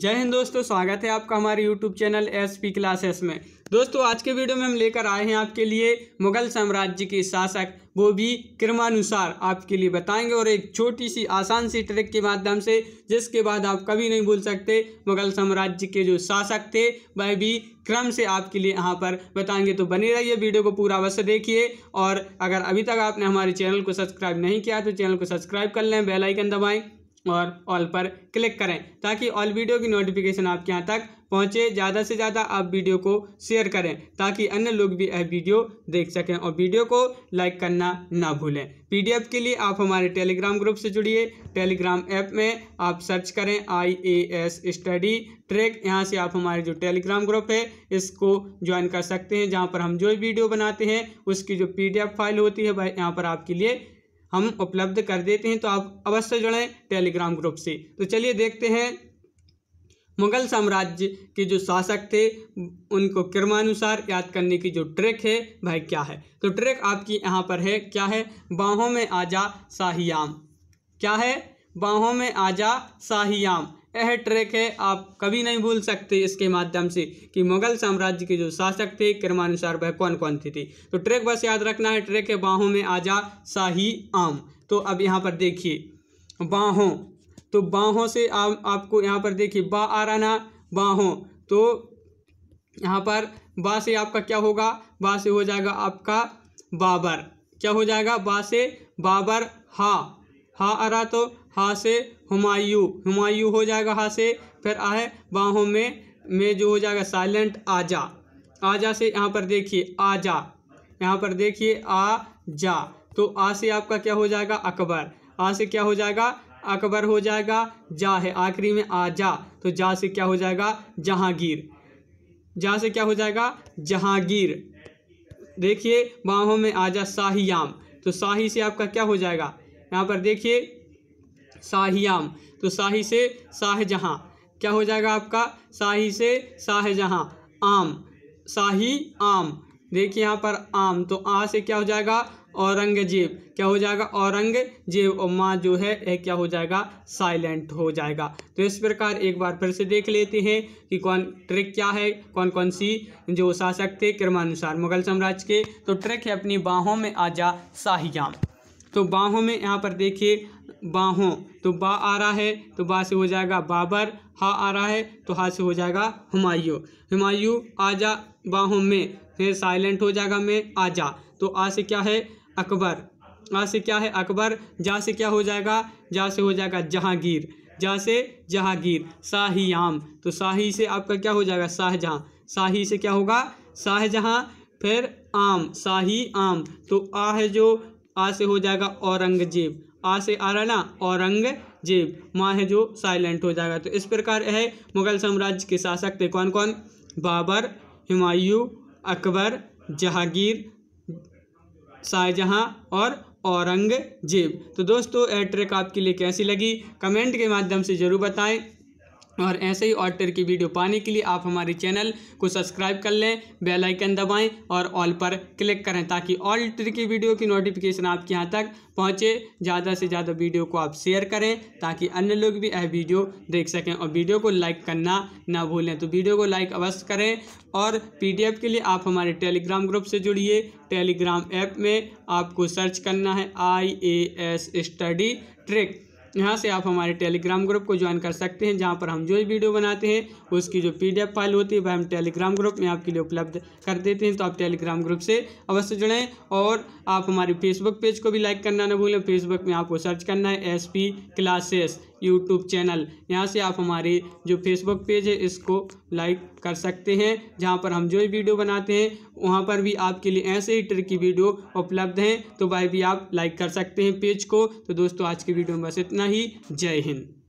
जय हिंद दोस्तों स्वागत है आपका हमारे YouTube channel S P classes में दोस्तों आज के वीडियो में हम लेकर आए हैं आपके लिए मुगल साम्राज्य के शासक वो भी क्रमानुसार आपके लिए बताएंगे और एक छोटी सी आसान सी ट्रिक के माध्यम से जिसके बाद आप कभी नहीं भूल सकते मुगल साम्राज्य के जो शासक थे वह भी क्रम से आपके लिए यहाँ पर बताएंगे तो बने रहिए वीडियो को पूरा अवश्य देखिए और अगर अभी तक आपने हमारे चैनल को सब्सक्राइब नहीं किया तो चैनल को सब्सक्राइब कर लें बेलाइकन दबाएँ और ऑल पर क्लिक करें ताकि ऑल वीडियो की नोटिफिकेशन आपके यहाँ तक पहुँचे ज़्यादा से ज़्यादा आप वीडियो को शेयर करें ताकि अन्य लोग भी यह वीडियो देख सकें और वीडियो को लाइक करना ना भूलें पीडीएफ के लिए आप हमारे टेलीग्राम ग्रुप से जुड़िए टेलीग्राम ऐप में आप सर्च करें I A S study track यहाँ से आप हमारे जो टेलीग्राम ग्रुप है इसको ज्वाइन कर सकते हैं जहाँ पर हम जो वीडियो बनाते हैं उसकी जो पी फाइल होती है वह यहाँ पर आपके लिए हम उपलब्ध कर देते हैं तो आप अवश्य जुड़ें टेलीग्राम ग्रुप से तो चलिए देखते हैं मुगल साम्राज्य के जो शासक थे उनको क्रमानुसार याद करने की जो ट्रिक है भाई क्या है तो ट्रिक आपकी यहाँ पर है क्या है बाहों में आजा साहियाम क्या है बाहों में आजा साहियाम यह ट्रैक है आप कभी नहीं भूल सकते इसके माध्यम से कि मुगल साम्राज्य के जो शासक थे क्रमानुसार वह कौन कौन थे थे तो ट्रैक बस याद रखना है ट्रैक है बाहों में आजा शाही आम तो अब यहाँ पर देखिए बाहों तो बाहों से आप आपको यहाँ पर देखिए बा आ रहा बाहों तो यहाँ पर बा से आपका क्या होगा बा से हो जाएगा आपका बाबर क्या हो जाएगा बा से बाबर हा हा आ रहा तो हा से हुमायूं हुमायूं हो जाएगा हा से फिर आ है बाहों में में जो हो जाएगा साइलेंट आजा आजा से यहाँ पर देखिए आजा यहाँ पर देखिए आ जा तो आ से आपका क्या हो जाएगा अकबर आ से क्या हो जाएगा अकबर हो जाएगा जा है आखिरी में आ जा तो जा से क्या हो जाएगा जहांगीर जा से क्या हो जाएगा जहांगीर देखिए बाहों में आजा शाहीयाम तो शाही से आपका क्या हो जाएगा यहाँ पर देखिए शाहियाम तो शाही से शाहजहाँ क्या हो जाएगा आपका शाही से शाहजहाँ आम शाही आम देखिए यहाँ पर आम तो आ से क्या हो जाएगा औरंगजेब क्या हो जाएगा औरंगजेब और माँ जो है यह क्या हो जाएगा साइलेंट हो जाएगा तो इस प्रकार एक बार फिर से देख लेते हैं कि कौन ट्रिक क्या है कौन कौन सी जो शासक थे क्रमानुसार मुगल साम्राज्य के तो ट्रिक है अपनी बाहों में आजा शाहियाम तो बाहों में यहाँ पर देखिए बाहों तो बा आ रहा है तो बा से हो जाएगा बाबर हा आ रहा है तो हा से हो जाएगा हुमायूं हुमायूं आजा बाहों में फिर साइलेंट हो जाएगा में आजा तो आ से क्या है अकबर आ से क्या है अकबर जा से क्या हो जाएगा जा से हो जाएगा जहांगीर जा से जहांगीर आम तो शाही से आपका क्या हो जाएगा शाहजहाँ शाही से क्या होगा शाहजहाँ फिर आम शाही आम तो आ है जो आ से हो जाएगा औरंगजेब आ से आ रहा ना औरंगजेब माँ है जो साइलेंट हो जाएगा तो इस प्रकार है मुगल साम्राज्य के शासक थे कौन कौन बाबर हुमायूं अकबर जहांगीर शाहजहाँ और औरंगजेब तो दोस्तों यह ट्रिक आपके लिए कैसी लगी कमेंट के माध्यम से ज़रूर बताएं और ऐसे ही ऑटर की वीडियो पाने के लिए आप हमारे चैनल को सब्सक्राइब कर लें बेल आइकन दबाएं और ऑल पर क्लिक करें ताकि ऑल्टर की वीडियो की नोटिफिकेशन आपके यहाँ तक पहुँचे ज़्यादा से ज़्यादा वीडियो को आप शेयर करें ताकि अन्य लोग भी यह वीडियो देख सकें और वीडियो को लाइक करना ना भूलें तो वीडियो को लाइक अवश्य करें और पी के लिए आप हमारे टेलीग्राम ग्रुप से जुड़िए टेलीग्राम ऐप में आपको सर्च करना है I A S study trick यहाँ से आप हमारे टेलीग्राम ग्रुप को ज्वाइन कर सकते हैं जहाँ पर हम जो वीडियो बनाते हैं उसकी जो पी फाइल होती है वह हम टेलीग्राम ग्रुप में आपके लिए उपलब्ध कर देते हैं तो आप टेलीग्राम ग्रुप से अवश्य जुड़ें और आप हमारे फेसबुक पेज को भी लाइक करना ना भूलें फेसबुक में आपको सर्च करना है एस क्लासेस यूट्यूब चैनल यहाँ से आप हमारे जो फेसबुक पेज है इसको लाइक कर सकते हैं जहाँ पर हम जो भी वीडियो बनाते हैं वहाँ पर भी आपके लिए ऐसे ही ट्रिक की वीडियो उपलब्ध हैं तो भाई भी आप लाइक कर सकते हैं पेज को तो दोस्तों आज की वीडियो में बस इतना ही जय हिंद